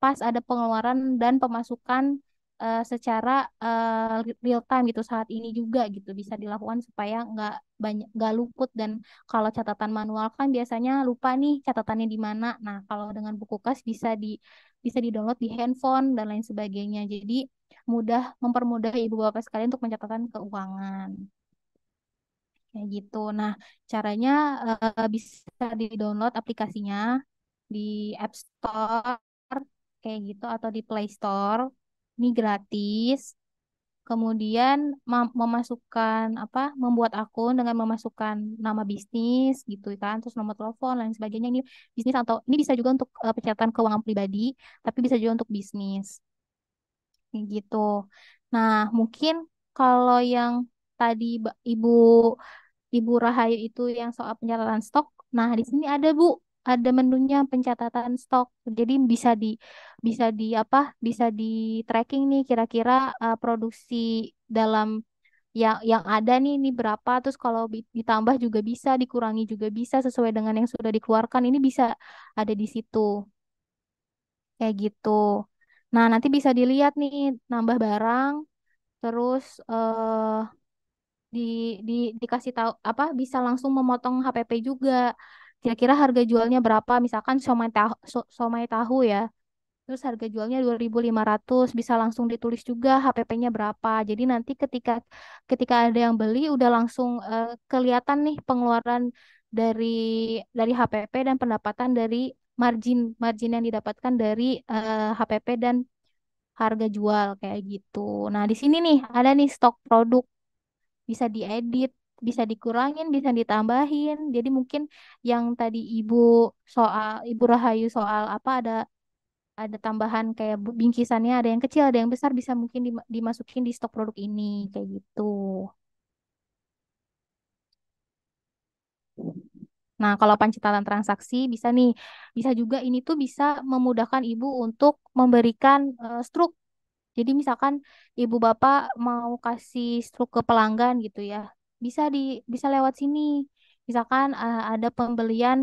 pas ada pengeluaran dan pemasukan uh, secara uh, real time gitu saat ini juga gitu bisa dilakukan supaya nggak banyak nggak luput dan kalau catatan manual kan biasanya lupa nih catatannya di mana nah kalau dengan buku kas bisa di bisa di download di handphone dan lain sebagainya jadi mudah mempermudah ibu bapak sekalian untuk mencatatkan keuangan kayak gitu nah caranya uh, bisa di download aplikasinya di App Store kayak gitu atau di Play Store ini gratis kemudian memasukkan apa membuat akun dengan memasukkan nama bisnis gitu kan terus nomor telepon lain sebagainya ini bisnis atau ini bisa juga untuk uh, pencatatan keuangan pribadi tapi bisa juga untuk bisnis gitu nah mungkin kalau yang tadi ibu ibu Rahayu itu yang soal pencatatan stok nah di sini ada bu ada menunya pencatatan stok. Jadi bisa di bisa di apa? Bisa di tracking nih kira-kira uh, produksi dalam yang yang ada nih ini berapa terus kalau ditambah juga bisa, dikurangi juga bisa sesuai dengan yang sudah dikeluarkan. Ini bisa ada di situ. Kayak gitu. Nah, nanti bisa dilihat nih nambah barang terus eh di di dikasih tahu apa bisa langsung memotong HPP juga kira-kira harga jualnya berapa misalkan somai tahu somai tahu ya terus harga jualnya 2.500 bisa langsung ditulis juga HPP-nya berapa jadi nanti ketika ketika ada yang beli udah langsung uh, kelihatan nih pengeluaran dari dari HPP dan pendapatan dari margin margin yang didapatkan dari uh, eh, HPP dan harga jual kayak gitu nah di sini nih ada nih stok produk bisa diedit bisa dikurangin, bisa ditambahin. Jadi mungkin yang tadi Ibu soal Ibu Rahayu soal apa ada ada tambahan kayak bingkisannya ada yang kecil, ada yang besar bisa mungkin dimasukin di stok produk ini kayak gitu. Nah, kalau pencatatan transaksi bisa nih, bisa juga ini tuh bisa memudahkan ibu untuk memberikan uh, eh, struk. Jadi misalkan ibu bapak mau kasih struk ke pelanggan gitu ya bisa di bisa lewat sini misalkan uh, ada pembelian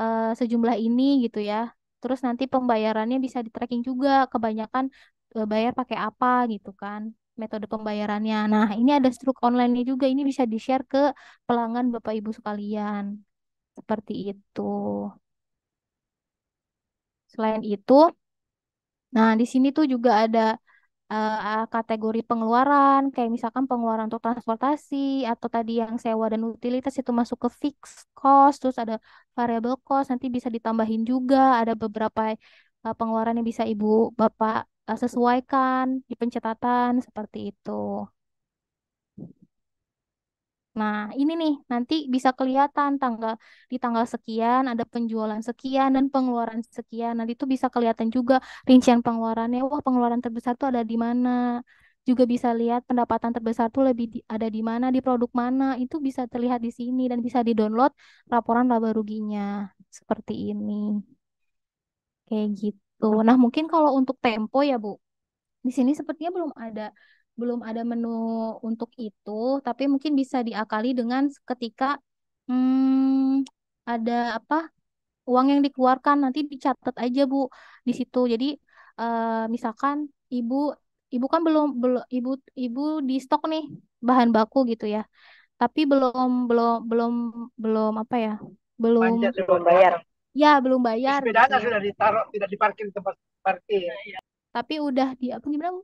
uh, sejumlah ini gitu ya terus nanti pembayarannya bisa di tracking juga kebanyakan uh, bayar pakai apa gitu kan metode pembayarannya nah ini ada struk online-nya juga ini bisa di share ke pelanggan bapak ibu sekalian seperti itu selain itu Nah, di sini tuh juga ada uh, kategori pengeluaran, kayak misalkan pengeluaran untuk transportasi atau tadi yang sewa dan utilitas itu masuk ke fixed cost, terus ada variable cost, nanti bisa ditambahin juga, ada beberapa uh, pengeluaran yang bisa Ibu Bapak uh, sesuaikan di pencatatan seperti itu. Nah, ini nih nanti bisa kelihatan tanggal di tanggal sekian ada penjualan sekian dan pengeluaran sekian. Nanti itu bisa kelihatan juga rincian pengeluarannya. Wah, pengeluaran terbesar tuh ada di mana. Juga bisa lihat pendapatan terbesar tuh lebih di, ada di mana, di produk mana. Itu bisa terlihat di sini dan bisa di-download laporan laba ruginya seperti ini. Kayak gitu. Nah, mungkin kalau untuk Tempo ya, Bu. Di sini sepertinya belum ada belum ada menu untuk itu, tapi mungkin bisa diakali dengan ketika hmm, ada apa uang yang dikeluarkan nanti dicatat aja Bu di situ. Jadi uh, misalkan Ibu Ibu kan belum belum Ibu Ibu di stok nih bahan baku gitu ya. Tapi belum belum belum belum apa ya? Belum Panjat, ya, belum bayar. Ya, belum bayar. Sepedanya gitu. sudah ditaruh, tidak diparkir tempat parkir. Tapi udah di apa gimana?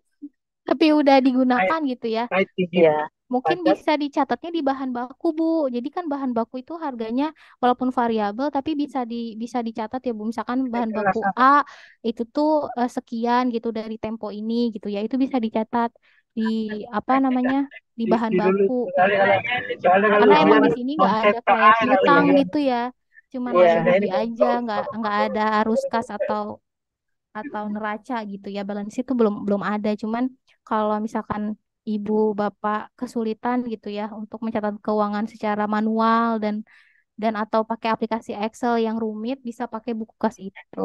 tapi udah digunakan gitu ya. Iya. Mungkin bisa dicatatnya di bahan baku, Bu. Jadi kan bahan baku itu harganya walaupun variabel tapi bisa di bisa dicatat ya, Bu. Misalkan iya, bahan baku A itu tuh uh, sekian gitu dari tempo ini gitu ya. Itu bisa dicatat di apa namanya di bahan baku. Karena emang di sini nggak ada kayak utang gitu ya. Cuman yeah. Iya, aja, nggak nggak ada arus kas atau atau neraca gitu ya. Balance itu belum belum ada, cuman kalau misalkan ibu bapak kesulitan gitu ya untuk mencatat keuangan secara manual dan dan atau pakai aplikasi Excel yang rumit bisa pakai buku kas itu.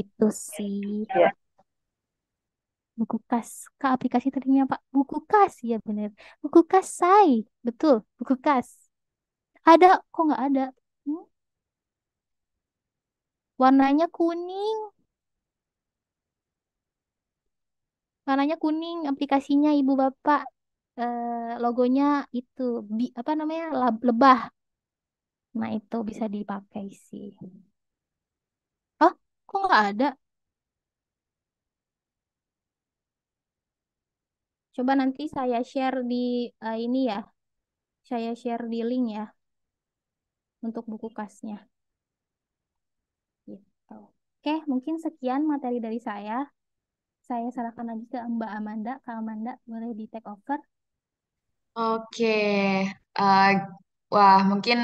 Itu sih. Ya. Buku kas. ke aplikasi tadinya Pak buku kas ya benar Buku kas say. Betul, buku kas. Ada kok nggak ada? Hmm? Warnanya kuning. warnanya kuning aplikasinya ibu bapak eh, logonya itu bi, apa namanya lab, lebah nah itu bisa dipakai sih oh kok nggak ada coba nanti saya share di uh, ini ya saya share di link ya untuk buku kasnya gitu oke mungkin sekian materi dari saya saya serahkan lagi ke Mbak Amanda. Kak Amanda, boleh di take over? Oke, uh, wah mungkin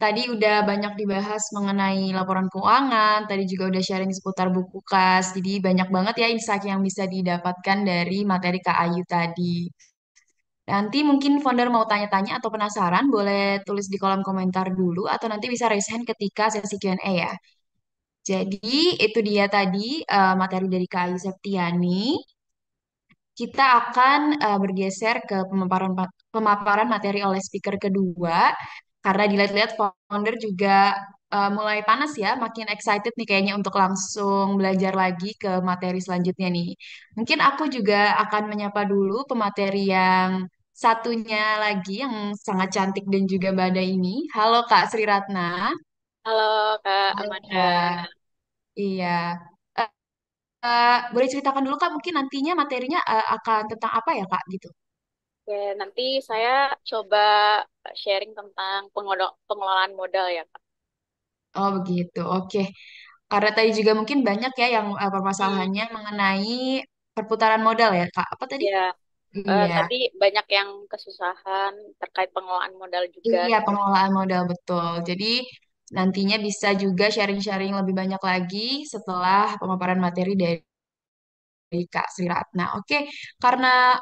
tadi udah banyak dibahas mengenai laporan keuangan, tadi juga udah sharing seputar buku kas, jadi banyak banget ya insight yang bisa didapatkan dari materi Kak Ayu tadi. Nanti mungkin founder mau tanya-tanya atau penasaran, boleh tulis di kolom komentar dulu atau nanti bisa raise hand ketika sesi Q&A ya. Jadi itu dia tadi uh, materi dari Kak Ayu Septiani. Kita akan uh, bergeser ke pemaparan pemaparan materi oleh speaker kedua karena dilihat-lihat founder juga uh, mulai panas ya, makin excited nih kayaknya untuk langsung belajar lagi ke materi selanjutnya nih. Mungkin aku juga akan menyapa dulu pemateri yang satunya lagi yang sangat cantik dan juga badai ini. Halo Kak Sri Ratna. Halo Kak Amanda. Halo, Iya. Eh, eh, boleh ceritakan dulu Kak, mungkin nantinya materinya uh, akan tentang apa ya Kak gitu? Oke, nanti saya coba sharing tentang pengelolaan modal ya, Kak. Oh begitu, oke. Karena tadi juga mungkin banyak ya yang eh, Hmm. permasalahannya mengenai perputaran modal ya Kak. Apa tadi? Ya, uh, Iya. iya. Eh, Tapi banyak yang kesusahan terkait pengelolaan modal juga Iya, pengelolaan modal betul. Jadi Nantinya bisa juga sharing-sharing lebih banyak lagi setelah pemaparan materi dari, Kak Sri Ratna. Oke, karena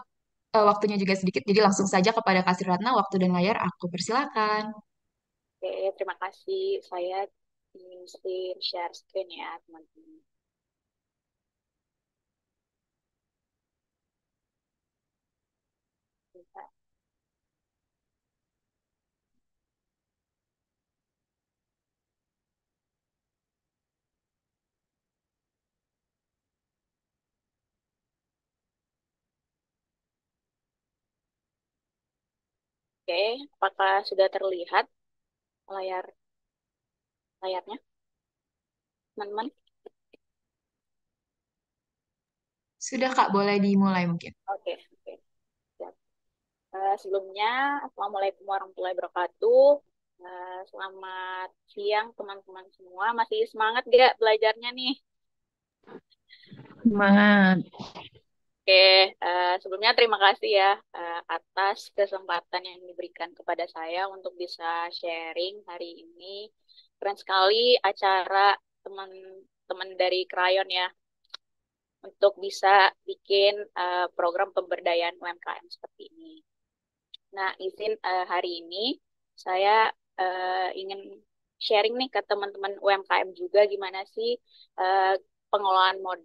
uh, waktunya juga sedikit, jadi langsung saja kepada Kak Sri Ratna, waktu dan layar aku persilakan. Oke, terima kasih. Saya ingin share screen ya, teman-teman. Oke, apakah sudah terlihat layar layarnya? Teman-teman? Sudah Kak, boleh dimulai mungkin. Oke, oke. Siap. Uh, sebelumnya, Assalamualaikum warahmatullahi wabarakatuh. Uh, selamat siang teman-teman semua. Masih semangat gak belajarnya nih? Semangat. Oke, uh, sebelumnya terima kasih ya uh, atas kesempatan yang diberikan kepada saya untuk bisa sharing hari ini. Keren sekali acara teman-teman dari Krayon ya untuk bisa bikin uh, program pemberdayaan UMKM seperti ini. Nah, izin uh, hari ini saya uh, ingin sharing nih ke teman-teman UMKM juga gimana sih uh, pengelolaan modal